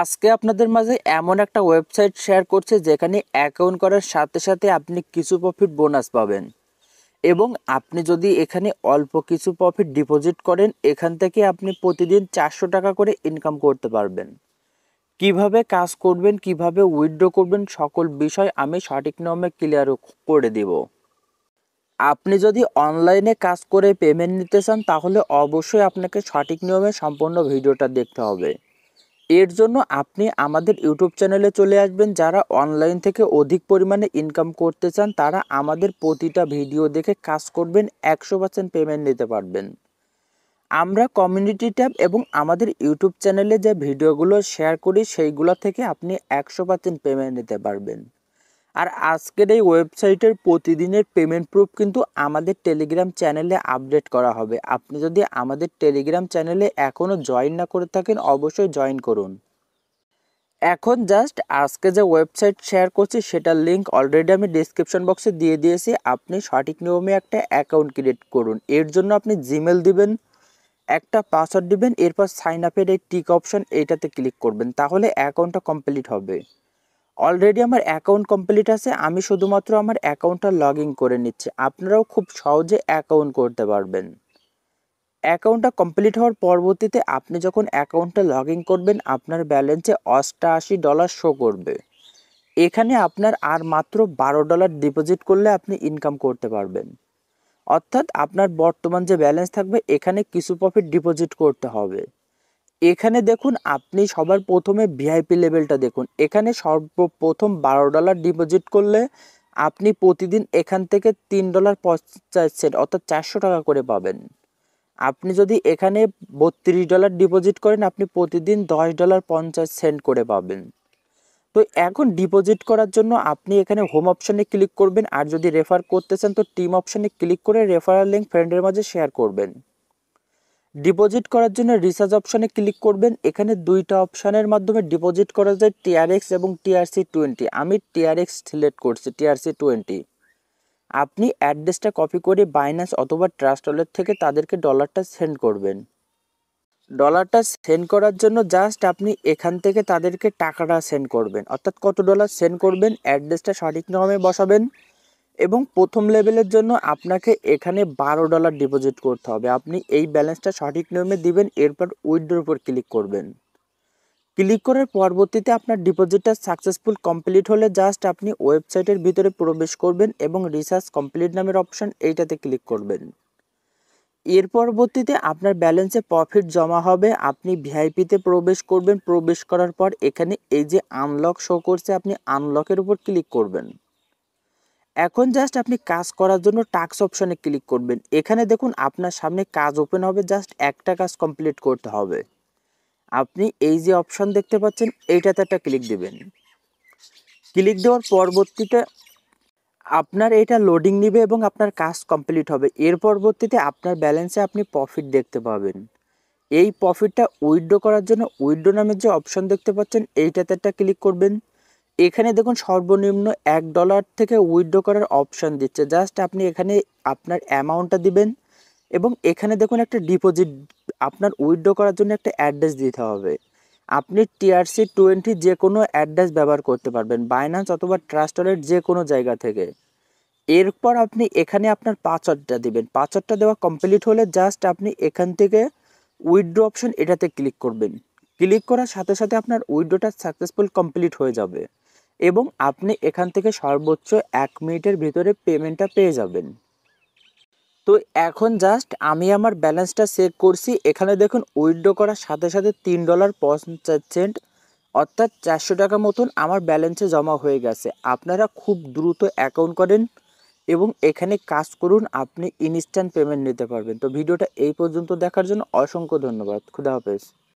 আজকে আপনাদের মাঝে এমন একটা ওয়েবসাইট শেয়ার করছে যেখানে অ্যাকাউন্ট করার সাথে সাথে আপনি কিছু প্রফিট বোনাস পাবেন এবং আপনি যদি এখানে অল্প কিছু প্রফিট ডিপোজিট করেন এখান থেকে আপনি প্রতিদিন চারশো টাকা করে ইনকাম করতে পারবেন কিভাবে কাজ করবেন কিভাবে উইথড্র করবেন সকল বিষয় আমি সঠিক নিয়মে ক্লিয়ার করে দেব আপনি যদি অনলাইনে কাজ করে পেমেন্ট নিতে চান তাহলে অবশ্যই আপনাকে সঠিক নিয়মে সম্পূর্ণ ভিডিওটা দেখতে হবে এর জন্য আপনি আমাদের ইউটিউব চ্যানেলে চলে আসবেন যারা অনলাইন থেকে অধিক পরিমাণে ইনকাম করতে চান তারা আমাদের প্রতিটা ভিডিও দেখে কাজ করবেন একশো পার্সেন্ট পেমেন্ট নিতে পারবেন আমরা কমিউনিটি ট্যাব এবং আমাদের ইউটিউব চ্যানেলে যে ভিডিওগুলো শেয়ার করি সেইগুলো থেকে আপনি একশো পার্সেন্ট পেমেন্ট নিতে পারবেন আর আজকের এই ওয়েবসাইটের প্রতিদিনের পেমেন্ট প্রুফ কিন্তু আমাদের টেলিগ্রাম চ্যানেলে আপডেট করা হবে আপনি যদি আমাদের টেলিগ্রাম চ্যানেলে এখনও জয়েন না করে থাকেন অবশ্যই জয়েন করুন এখন জাস্ট আজকে যে ওয়েবসাইট শেয়ার করছি সেটার লিঙ্ক অলরেডি আমি ডিসক্রিপশন বক্সে দিয়ে দিয়েছি আপনি সঠিক নিয়মে একটা অ্যাকাউন্ট ক্রিয়েট করুন এর জন্য আপনি জিমেল দিবেন একটা পাসওয়ার্ড দিবেন এরপর সাইন আপের এই টিক অপশন এটাতে ক্লিক করবেন তাহলে অ্যাকাউন্টটা কমপ্লিট হবে অলরেডি আমার অ্যাকাউন্ট কমপ্লিট আছে আমি শুধুমাত্র আমার অ্যাকাউন্টটা লগ ইন করে নিচ্ছি আপনারাও খুব সহজে অ্যাকাউন্ট করতে পারবেন অ্যাকাউন্টটা কমপ্লিট হওয়ার পরবর্তীতে আপনি যখন অ্যাকাউন্টটা লগ ইন করবেন আপনার ব্যালেন্সে অষ্টাশি ডলার শো করবে এখানে আপনার আর মাত্র বারো ডলার ডিপোজিট করলে আপনি ইনকাম করতে পারবেন অর্থাৎ আপনার বর্তমান যে ব্যালেন্স থাকবে এখানে কিছু প্রফিট ডিপোজিট করতে হবে এখানে দেখুন আপনি সবার প্রথমে ভিআইপি লেভেলটা দেখুন এখানে সর্বপ্রথম বারো ডলার ডিপোজিট করলে আপনি প্রতিদিন এখান থেকে তিন ডলার পঞ্চাশ সেন্ট অর্থাৎ চারশো টাকা করে পাবেন আপনি যদি এখানে বত্রিশ ডলার ডিপোজিট করেন আপনি প্রতিদিন দশ ডলার পঞ্চাশ সেন্ট করে পাবেন তো এখন ডিপোজিট করার জন্য আপনি এখানে হোম অপশানে ক্লিক করবেন আর যদি রেফার করতে চান তো টিম অপশানে ক্লিক করে রেফারাল লিঙ্ক ফ্রেন্ডের মাঝে শেয়ার করবেন ডিপোজিট করার জন্য রিচার্জ অপশানে ক্লিক করবেন এখানে দুইটা অপশানের মাধ্যমে ডিপোজিট করা যায় টিআরএক্স এবং টিআরসি টোয়েন্টি আমি টিআরএক্স সিলেক্ট করছি টিআরসি টোয়েন্টি আপনি অ্যাড্রেসটা কপি করে বাইন্যান্স অথবা ট্রাস্ট ওয়ালেট থেকে তাদেরকে ডলারটা সেন্ড করবেন ডলারটা সেন্ড করার জন্য জাস্ট আপনি এখান থেকে তাদেরকে টাকাটা সেন্ড করবেন অর্থাৎ কত ডলার সেন্ড করবেন অ্যাড্রেসটা সঠিক নামে বসাবেন এবং প্রথম লেভেলের জন্য আপনাকে এখানে বারো ডলার ডিপোজিট করতে হবে আপনি এই ব্যালেন্সটা সঠিক নিয়মে দিবেন এরপর উইড্রোর উপর ক্লিক করবেন ক্লিক করার পরবর্তীতে আপনার ডিপোজিটটা সাকসেসফুল কমপ্লিট হলে জাস্ট আপনি ওয়েবসাইটের ভিতরে প্রবেশ করবেন এবং রিসার্চ কমপ্লিট নামের অপশান এইটাতে ক্লিক করবেন এর পরবর্তীতে আপনার ব্যালেন্সে প্রফিট জমা হবে আপনি ভিআইপিতে প্রবেশ করবেন প্রবেশ করার পর এখানে এই যে আনলক শো করছে আপনি আনলকের উপর ক্লিক করবেন এখন জাস্ট আপনি কাজ করার জন্য টাস্ক অপশনে ক্লিক করবেন এখানে দেখুন আপনার সামনে কাজ ওপেন হবে জাস্ট একটা কাজ কমপ্লিট করতে হবে আপনি এই যে অপশন দেখতে পাচ্ছেন এইটাতে একটা ক্লিক দেবেন ক্লিক দেওয়ার পরবর্তীতে আপনার এটা লোডিং নেবে এবং আপনার কাজ কমপ্লিট হবে এর পরবর্তীতে আপনার ব্যালেন্সে আপনি প্রফিট দেখতে পাবেন এই প্রফিটটা উইড্রো করার জন্য উইড্রো নামের যে অপশন দেখতে পাচ্ছেন এইটাতে একটা ক্লিক করবেন এখানে দেখুন সর্বনিম্ন এক ডলার থেকে উইথড্র করার অপশান দিচ্ছে জাস্ট আপনি এখানে আপনার অ্যামাউন্টটা দিবেন এবং এখানে দেখুন একটা ডিপোজিট আপনার উইথড্র করার জন্য একটা অ্যাড্রেস দিতে হবে আপনি টিআরসি টোয়েন্টি যে কোনো অ্যাড্রেস ব্যবহার করতে পারবেন বাইনান্স অথবা ট্রাস্ট ওয়ালেট যে কোনো জায়গা থেকে এরপর আপনি এখানে আপনার পাসওয়ার্ডটা দিবেন পাঁচটা দেওয়া কমপ্লিট হলে জাস্ট আপনি এখান থেকে উইথড্র অপশন এটাতে ক্লিক করবেন ক্লিক করার সাথে সাথে আপনার উইথড্রটা সাকসেসফুল কমপ্লিট হয়ে যাবে এবং আপনি এখান থেকে সর্বোচ্চ এক মিনিটের ভিতরে পেমেন্টটা পেয়ে যাবেন তো এখন জাস্ট আমি আমার ব্যালেন্সটা চেক করছি এখানে দেখুন উইড্রো করার সাথে সাথে তিন ডলার পঞ্চাশ সেন্ট অর্থাৎ চারশো টাকা মতন আমার ব্যালেন্সে জমা হয়ে গেছে আপনারা খুব দ্রুত অ্যাকাউন্ট করেন এবং এখানে কাজ করুন আপনি ইনস্ট্যান্ট পেমেন্ট নিতে পারবেন তো ভিডিওটা এই পর্যন্ত দেখার জন্য অসংখ্য ধন্যবাদ খুদা হাফেজ